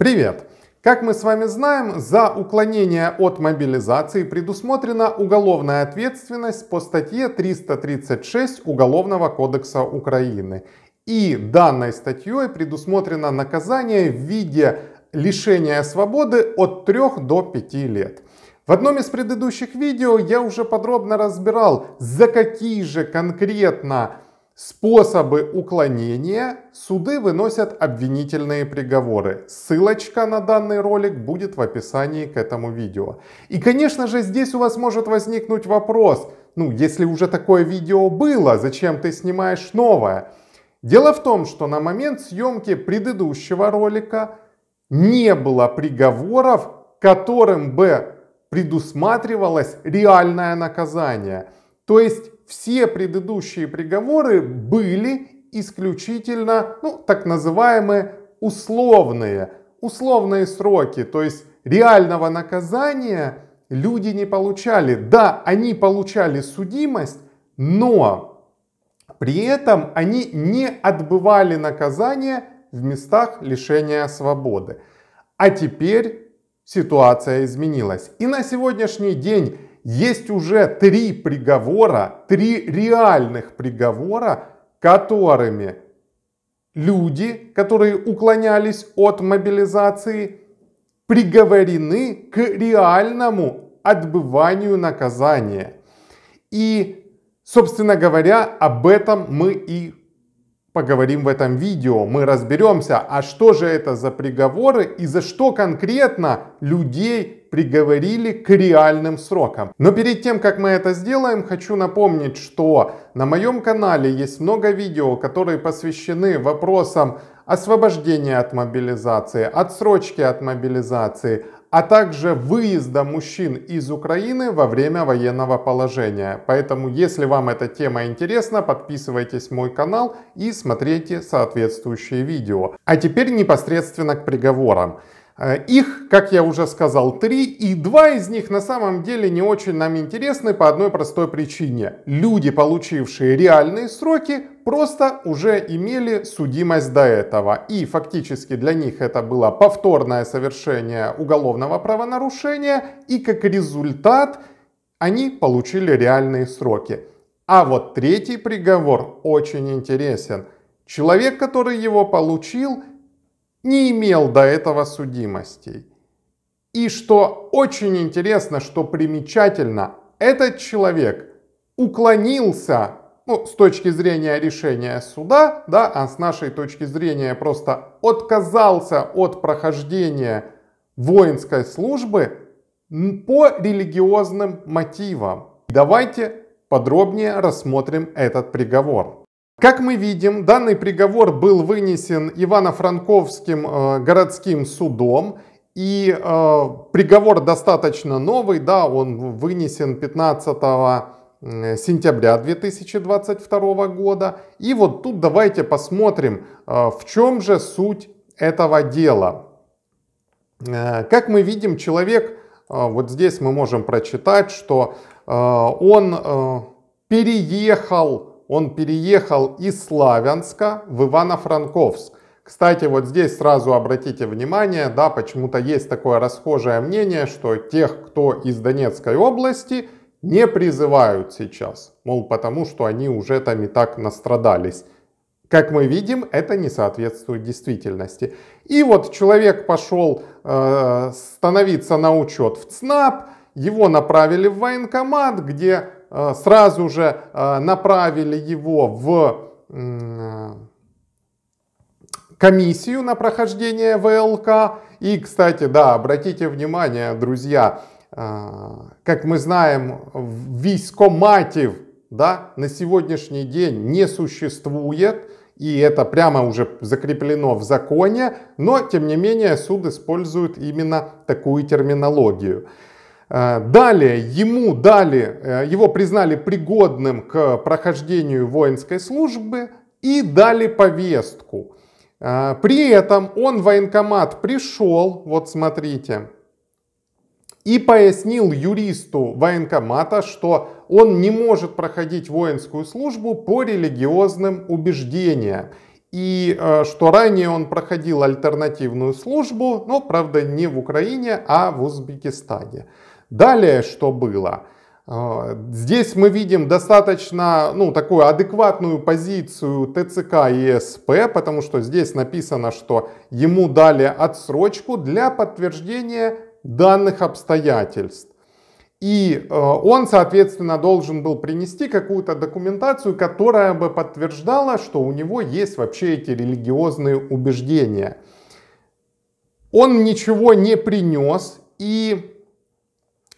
Привет! Как мы с вами знаем, за уклонение от мобилизации предусмотрена уголовная ответственность по статье 336 Уголовного кодекса Украины. И данной статьей предусмотрено наказание в виде лишения свободы от 3 до 5 лет. В одном из предыдущих видео я уже подробно разбирал, за какие же конкретно Способы уклонения. Суды выносят обвинительные приговоры. Ссылочка на данный ролик будет в описании к этому видео. И, конечно же, здесь у вас может возникнуть вопрос. Ну, если уже такое видео было, зачем ты снимаешь новое? Дело в том, что на момент съемки предыдущего ролика не было приговоров, которым бы предусматривалось реальное наказание. То есть все предыдущие приговоры были исключительно, ну, так называемые условные, условные сроки, то есть реального наказания люди не получали. Да, они получали судимость, но при этом они не отбывали наказание в местах лишения свободы. А теперь ситуация изменилась. И на сегодняшний день есть уже три приговора, три реальных приговора, которыми люди, которые уклонялись от мобилизации, приговорены к реальному отбыванию наказания. И, собственно говоря, об этом мы и поговорим в этом видео. Мы разберемся, а что же это за приговоры и за что конкретно людей приговорили к реальным срокам. Но перед тем, как мы это сделаем, хочу напомнить, что на моем канале есть много видео, которые посвящены вопросам освобождения от мобилизации, отсрочки от мобилизации, а также выезда мужчин из Украины во время военного положения. Поэтому, если вам эта тема интересна, подписывайтесь на мой канал и смотрите соответствующие видео. А теперь непосредственно к приговорам. Э, их, как я уже сказал, три, и два из них на самом деле не очень нам интересны по одной простой причине. Люди, получившие реальные сроки, просто уже имели судимость до этого. И фактически для них это было повторное совершение уголовного правонарушения, и как результат они получили реальные сроки. А вот третий приговор очень интересен. Человек, который его получил, не имел до этого судимостей. И что очень интересно, что примечательно, этот человек уклонился, ну, с точки зрения решения суда, да, а с нашей точки зрения просто отказался от прохождения воинской службы по религиозным мотивам. Давайте подробнее рассмотрим этот приговор. Как мы видим, данный приговор был вынесен Ивано-Франковским э, городским судом. И э, приговор достаточно новый, да, он вынесен 15 э, сентября 2022 года. И вот тут давайте посмотрим, э, в чем же суть этого дела. Э, как мы видим, человек, э, вот здесь мы можем прочитать, что э, он э, переехал он переехал из Славянска в Ивано-Франковск. Кстати, вот здесь сразу обратите внимание, да, почему-то есть такое расхожее мнение, что тех, кто из Донецкой области, не призывают сейчас, мол, потому что они уже там и так настрадались. Как мы видим, это не соответствует действительности. И вот человек пошел э, становиться на учет в ЦНАП, его направили в военкомат, где Э, сразу же э, направили его в комиссию на прохождение ВЛК. И, кстати, да, обратите внимание, друзья, э, как мы знаем, вискоматив да, на сегодняшний день не существует, и это прямо уже закреплено в законе, но, тем не менее, суд использует именно такую терминологию. Э, далее ему дали, э, его признали пригодным к прохождению воинской службы и дали повестку. Э, при этом он в военкомат пришел, вот смотрите, и пояснил юристу военкомата, что он не может проходить воинскую службу по религиозным убеждениям. И что ранее он проходил альтернативную службу, но, правда, не в Украине, а в Узбекистане. Далее что было? А, здесь мы видим достаточно ну, такую адекватную позицию ТЦК и СП, потому что здесь написано, что ему дали отсрочку для подтверждения данных обстоятельств. И э, он, соответственно, должен был принести какую-то документацию, которая бы подтверждала, что у него есть вообще эти религиозные убеждения. Он ничего не принес, и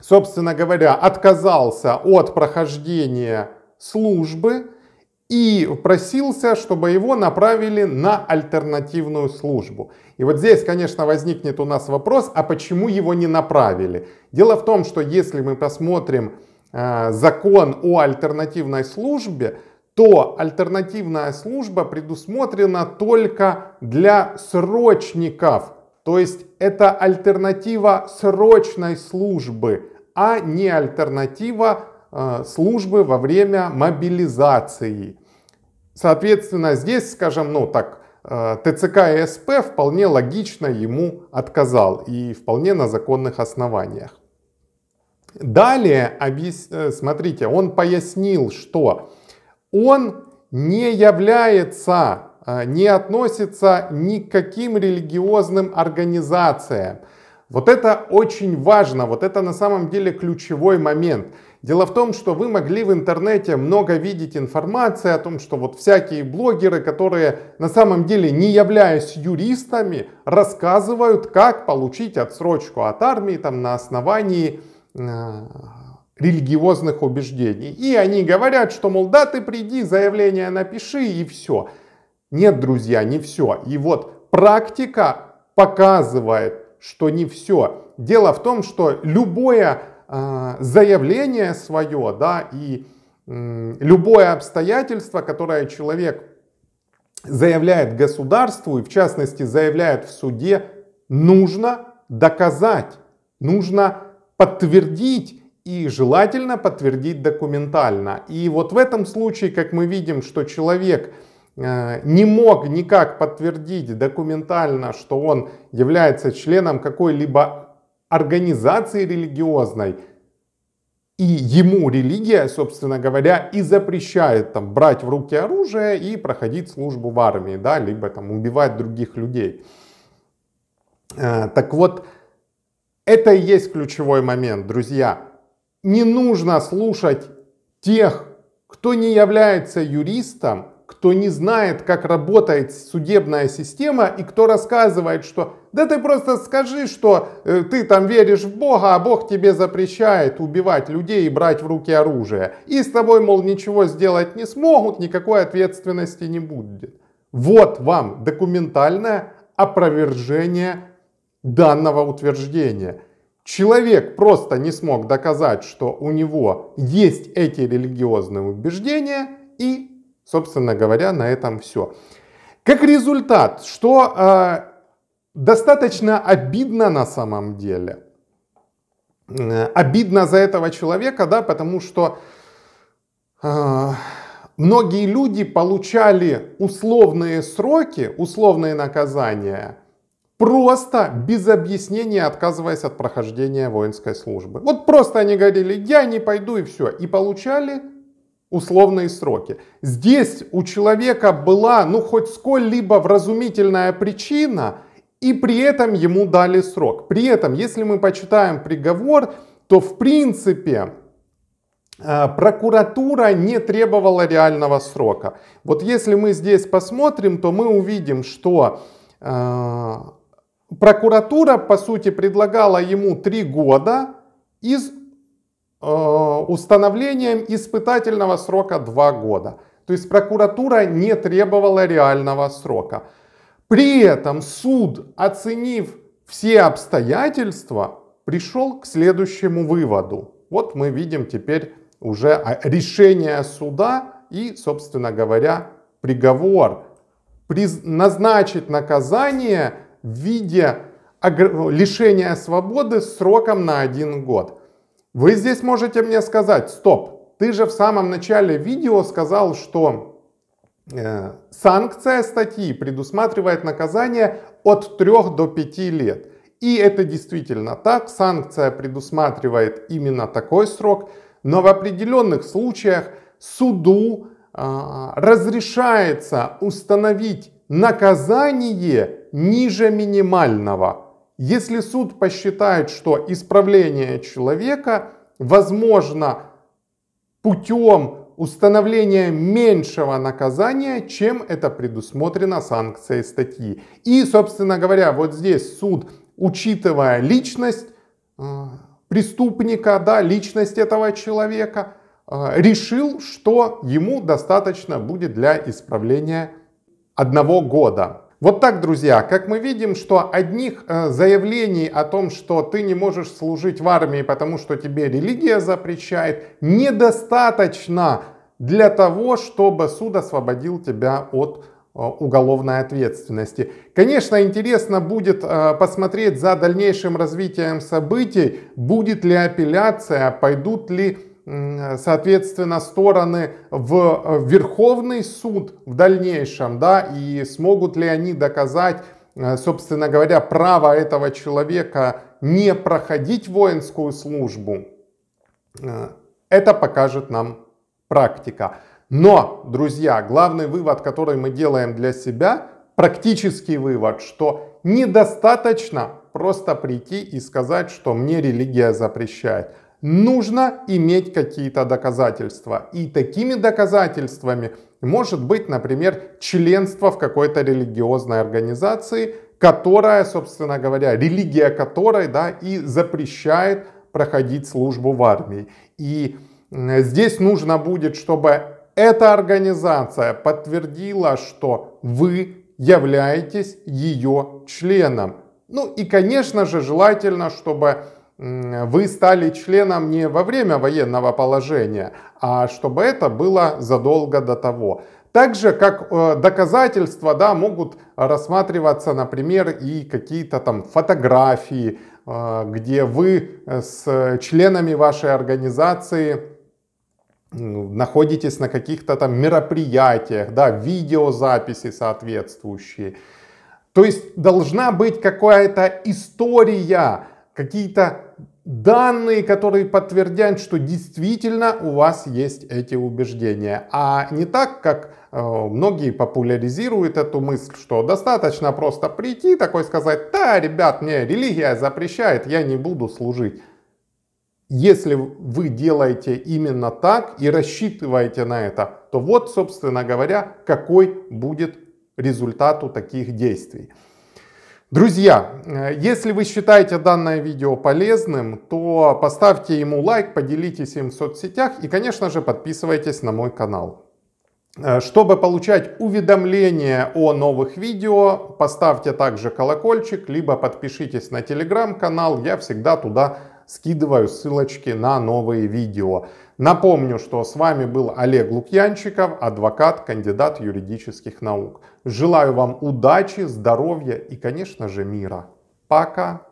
собственно говоря, отказался от прохождения службы и просился, чтобы его направили на альтернативную службу. И вот здесь, конечно, возникнет у нас вопрос, а почему его не направили? Дело в том, что если мы посмотрим э, закон о альтернативной службе, то альтернативная служба предусмотрена только для срочников. То есть это альтернатива срочной службы а не альтернатива э, службы во время мобилизации. Соответственно, здесь, скажем, ну так, э, ТЦК и СП вполне логично ему отказал и вполне на законных основаниях. Далее, э, смотрите, он пояснил, что он не является, не относится ни к каким религиозным организациям. Вот это очень важно, вот это на самом деле ключевой момент. Дело в том, что вы могли в интернете много видеть информации о том, что вот всякие блогеры, которые на самом деле не являясь юристами, рассказывают, как получить отсрочку от армии там, на основании э, религиозных убеждений. И они говорят, что, мол, да, ты приди, заявление напиши и все. Нет, друзья, не все. И вот практика показывает, что не все. Дело в том, что любое э, заявление свое, да, и э, любое обстоятельство, которое человек заявляет государству, и в частности заявляет в суде, нужно доказать, нужно подтвердить и желательно подтвердить документально. И вот в этом случае, как мы видим, что человек Э, не мог никак подтвердить документально, что он является членом какой-либо организации религиозной, и ему религия, собственно говоря, и запрещает там брать в руки оружие и проходить службу в армии, да, либо там убивать других людей. Э, так вот, это и есть ключевой момент, друзья. Не нужно слушать тех, кто не является юристом, кто не знает, как работает судебная система, и кто рассказывает, что да ты просто скажи, что э, ты там веришь в Бога, а Бог тебе запрещает убивать людей и брать в руки оружие. И с тобой, мол, ничего сделать не смогут, никакой ответственности не будет. Вот вам документальное опровержение данного утверждения. Человек просто не смог доказать, что у него есть эти религиозные убеждения и Собственно говоря, на этом все. Как результат, что э, достаточно обидно на самом деле. Э, обидно за этого человека, да, потому что э, многие люди получали условные сроки, условные наказания, просто без объяснения отказываясь от прохождения воинской службы. Вот просто они говорили, я не пойду и все. И получали условные сроки. Здесь у человека была, ну, хоть сколь-либо вразумительная причина, и при этом ему дали срок. При этом, если мы почитаем приговор, то в принципе э, прокуратура не требовала реального срока. Вот если мы здесь посмотрим, то мы увидим, что э, прокуратура, по сути, предлагала ему три года из Э, установлением испытательного срока 2 года. То есть прокуратура не требовала реального срока. При этом суд, оценив все обстоятельства, пришел к следующему выводу. Вот мы видим теперь уже а, решение суда и, собственно говоря, приговор. Приз... Назначить наказание в виде лишения свободы сроком на один год. Вы здесь можете мне сказать, стоп, ты же в самом начале видео сказал, что э, санкция статьи предусматривает наказание от 3 до 5 лет. И это действительно так, санкция предусматривает именно такой срок, но в определенных случаях суду э, разрешается установить наказание ниже минимального. Если суд посчитает, что исправление человека возможно путем установления меньшего наказания, чем это предусмотрено санкцией статьи. И, собственно говоря, вот здесь суд, учитывая личность э, преступника, да, личность этого человека, э, решил, что ему достаточно будет для исправления одного года. Вот так, друзья, как мы видим, что одних э, заявлений о том, что ты не можешь служить в армии, потому что тебе религия запрещает, недостаточно для того, чтобы суд освободил тебя от э, уголовной ответственности. Конечно, интересно будет э, посмотреть за дальнейшим развитием событий, будет ли апелляция, пойдут ли Э, соответственно, стороны э, в Верховный суд в дальнейшем, да, и смогут ли они доказать, э, собственно говоря, право этого человека не проходить воинскую службу, это покажет нам практика. Но, друзья, главный вывод, который мы делаем для себя, практический вывод, что недостаточно просто прийти и сказать, что мне религия запрещает нужно иметь какие-то доказательства. И такими доказательствами может быть, например, членство в какой-то религиозной организации, которая, собственно говоря, религия которой да, и запрещает проходить службу в армии. И здесь нужно будет, чтобы эта организация подтвердила, что вы являетесь ее членом. Ну и, конечно же, желательно, чтобы вы стали членом не во время военного положения, а чтобы это было задолго до того. Также как э, доказательства да, могут рассматриваться, например, и какие-то там фотографии, э, где вы э, с членами вашей организации находитесь на каких-то там мероприятиях, да, видеозаписи соответствующие. То есть должна быть какая-то история, какие-то данные, которые подтвердят, что действительно у вас есть эти убеждения, а не так, как э, многие популяризируют эту мысль, что достаточно просто прийти, такой сказать, да, ребят, мне религия запрещает, я не буду служить. Если вы делаете именно так и рассчитываете на это, то вот, собственно говоря, какой будет результат у таких действий. Друзья, э, если вы считаете данное видео полезным, то поставьте ему лайк, поделитесь им в соцсетях и, конечно же, подписывайтесь на мой канал. Э, чтобы получать уведомления о новых видео, поставьте также колокольчик, либо подпишитесь на телеграм-канал, я всегда туда скидываю ссылочки на новые видео. Напомню, что с вами был Олег Лукьянчиков, адвокат, кандидат юридических наук. Желаю вам удачи, здоровья и, конечно же, мира. Пока!